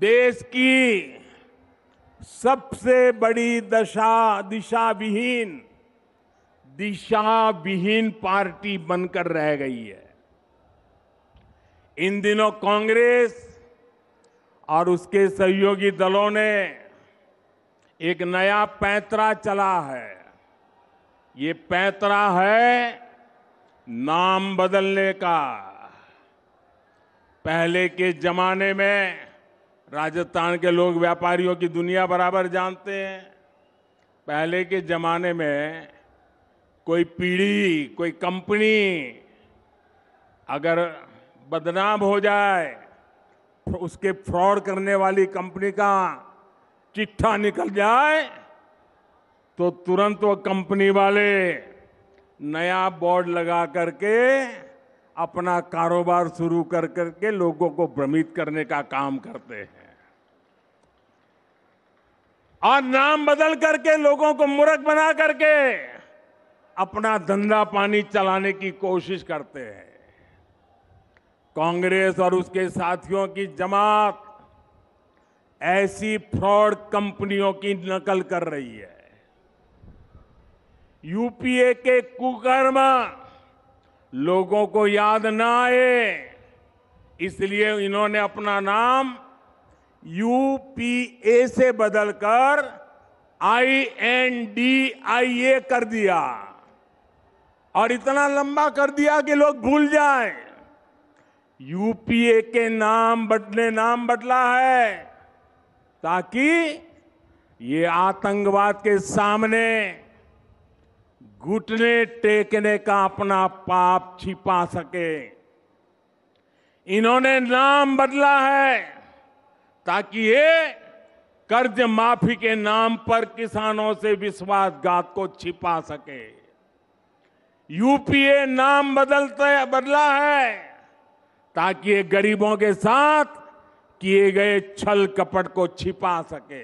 देश की सबसे बड़ी दशा दिशा विहीन दिशा विहीन पार्टी बनकर रह गई है इन दिनों कांग्रेस और उसके सहयोगी दलों ने एक नया पैतरा चला है ये पैतरा है नाम बदलने का पहले के जमाने में राजस्थान के लोग व्यापारियों की दुनिया बराबर जानते हैं पहले के ज़माने में कोई पीढ़ी कोई कंपनी अगर बदनाम हो जाए उसके फ्रॉड करने वाली कंपनी का चिट्ठा निकल जाए तो तुरंत वो कंपनी वाले नया बोर्ड लगा करके अपना कारोबार शुरू कर करके लोगों को भ्रमित करने का काम करते हैं और नाम बदल करके लोगों को मूर्ख बना करके अपना धंधा पानी चलाने की कोशिश करते हैं कांग्रेस और उसके साथियों की जमात ऐसी फ्रॉड कंपनियों की नकल कर रही है यूपीए के कुकर्मा लोगों को याद ना आए इसलिए इन्होंने अपना नाम यूपीए से बदलकर आई एन डी आई ए कर दिया और इतना लंबा कर दिया कि लोग भूल जाए यूपीए के नाम बदले नाम बदला है ताकि ये आतंकवाद के सामने घुटने टेकने का अपना पाप छिपा सके इन्होंने नाम बदला है ताकि ये कर्ज माफी के नाम पर किसानों से विश्वासघात को छिपा सके यूपीए नाम बदलते बदला है ताकि ये गरीबों के साथ किए गए छल कपट को छिपा सके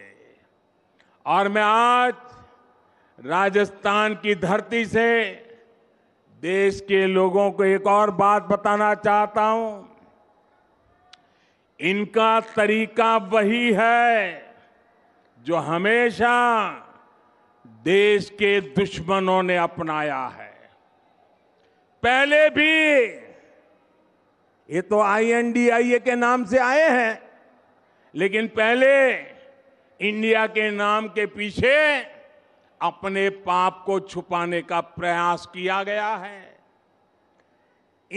और मैं आज राजस्थान की धरती से देश के लोगों को एक और बात बताना चाहता हूं इनका तरीका वही है जो हमेशा देश के दुश्मनों ने अपनाया है पहले भी ये तो आईएनडीआईए के नाम से आए हैं लेकिन पहले इंडिया के नाम के पीछे अपने पाप को छुपाने का प्रयास किया गया है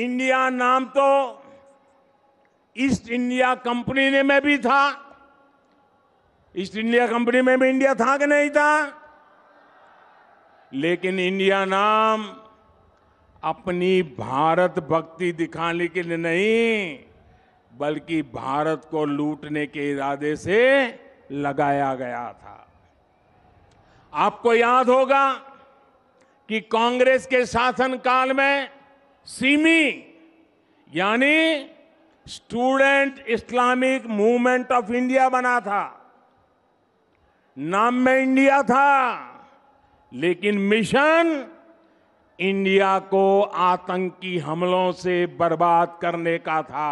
इंडिया नाम तो ईस्ट इंडिया कंपनी ने में भी था ईस्ट इंडिया कंपनी में भी इंडिया था कि नहीं था लेकिन इंडिया नाम अपनी भारत भक्ति दिखाने के लिए नहीं बल्कि भारत को लूटने के इरादे से लगाया गया था आपको याद होगा कि कांग्रेस के शासनकाल में सीमी यानी student Islamic movement of India बना था नाम में इंडिया था लेकिन मिशन इंडिया को आतंकी हमलों से बर्बाद करने का था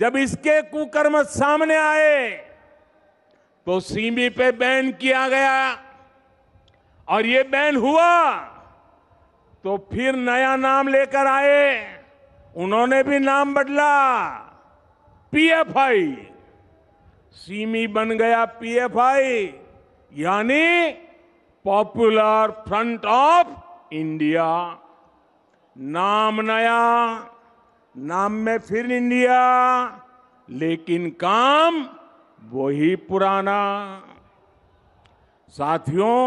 जब इसके कुकर्म सामने आए तो सीमी पे बैन किया गया और ये बैन हुआ तो फिर नया नाम लेकर आए उन्होंने भी नाम बदला पीएफआई सीमी बन गया पीएफआई यानी पॉपुलर फ्रंट ऑफ इंडिया नाम नया नाम में फिर इंडिया लेकिन काम वही पुराना साथियों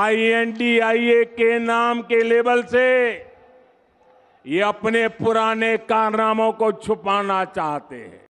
आईएनडीआईए के नाम के लेबल से ये अपने पुराने कारनामों को छुपाना चाहते हैं